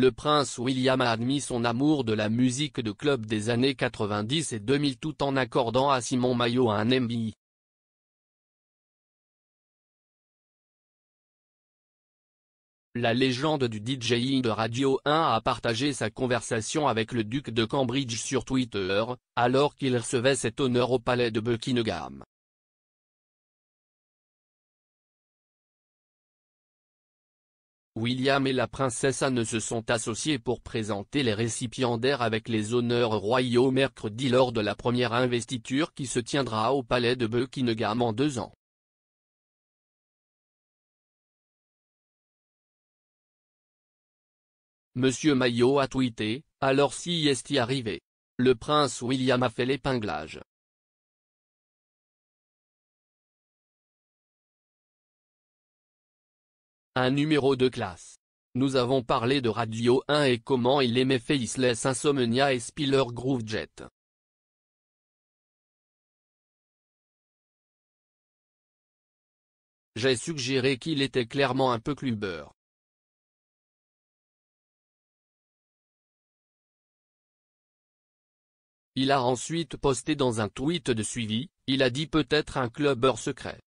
le prince William a admis son amour de la musique de club des années 90 et 2000 tout en accordant à Simon Maillot un MBI. La légende du DJ de Radio 1 a partagé sa conversation avec le duc de Cambridge sur Twitter, alors qu'il recevait cet honneur au palais de Buckingham. William et la princesse Anne se sont associés pour présenter les récipiendaires avec les honneurs royaux mercredi lors de la première investiture qui se tiendra au palais de Buckingham en deux ans. Monsieur Maillot a tweeté, alors si est il arrivé. Le prince William a fait l'épinglage. Un numéro de classe. Nous avons parlé de Radio 1 et comment il aimait Faceless Insomnia et Spiller Jet. J'ai suggéré qu'il était clairement un peu clubeur. Il a ensuite posté dans un tweet de suivi, il a dit peut-être un clubber secret.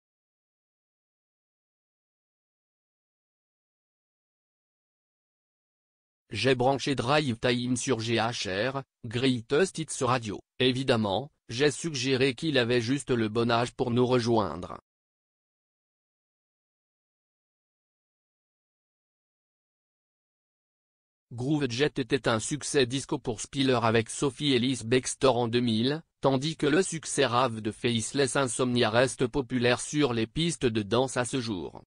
J'ai branché Drive Time sur GHR, Greatest Hits Radio. Évidemment, j'ai suggéré qu'il avait juste le bon âge pour nous rejoindre. Groove Jet était un succès disco pour Spiller avec Sophie Ellis Bextor en 2000, tandis que le succès rave de Faceless Insomnia reste populaire sur les pistes de danse à ce jour.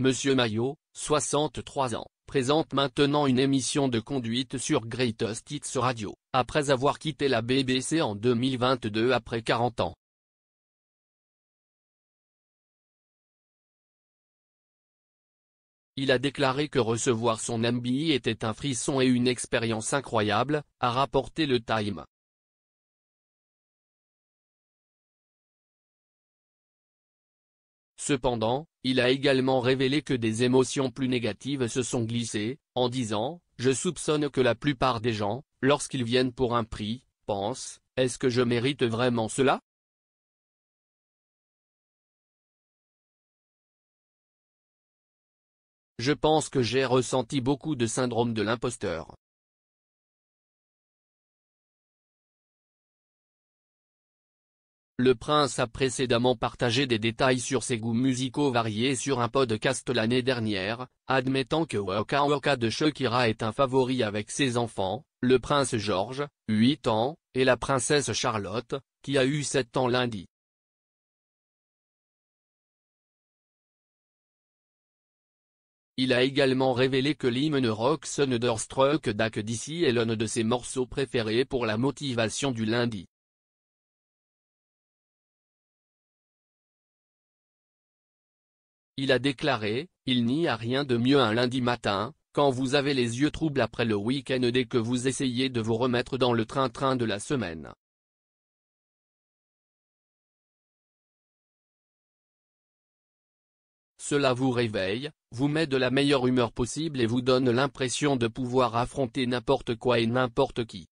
Monsieur Maillot, 63 ans, présente maintenant une émission de conduite sur Greatest Hits Radio, après avoir quitté la BBC en 2022 après 40 ans. Il a déclaré que recevoir son MBI était un frisson et une expérience incroyable, a rapporté le Time. Cependant, il a également révélé que des émotions plus négatives se sont glissées, en disant, je soupçonne que la plupart des gens, lorsqu'ils viennent pour un prix, pensent, est-ce que je mérite vraiment cela Je pense que j'ai ressenti beaucoup de syndrome de l'imposteur. Le prince a précédemment partagé des détails sur ses goûts musicaux variés sur un podcast l'année dernière, admettant que Waka Waka de Shakira est un favori avec ses enfants, le prince George, 8 ans, et la princesse Charlotte, qui a eu 7 ans lundi. Il a également révélé que l'hymne rock Thunderstruck Dak d'ici est l'un de ses morceaux préférés pour la motivation du lundi. Il a déclaré, il n'y a rien de mieux un lundi matin, quand vous avez les yeux troubles après le week-end dès que vous essayez de vous remettre dans le train-train de la semaine. Cela vous réveille, vous met de la meilleure humeur possible et vous donne l'impression de pouvoir affronter n'importe quoi et n'importe qui.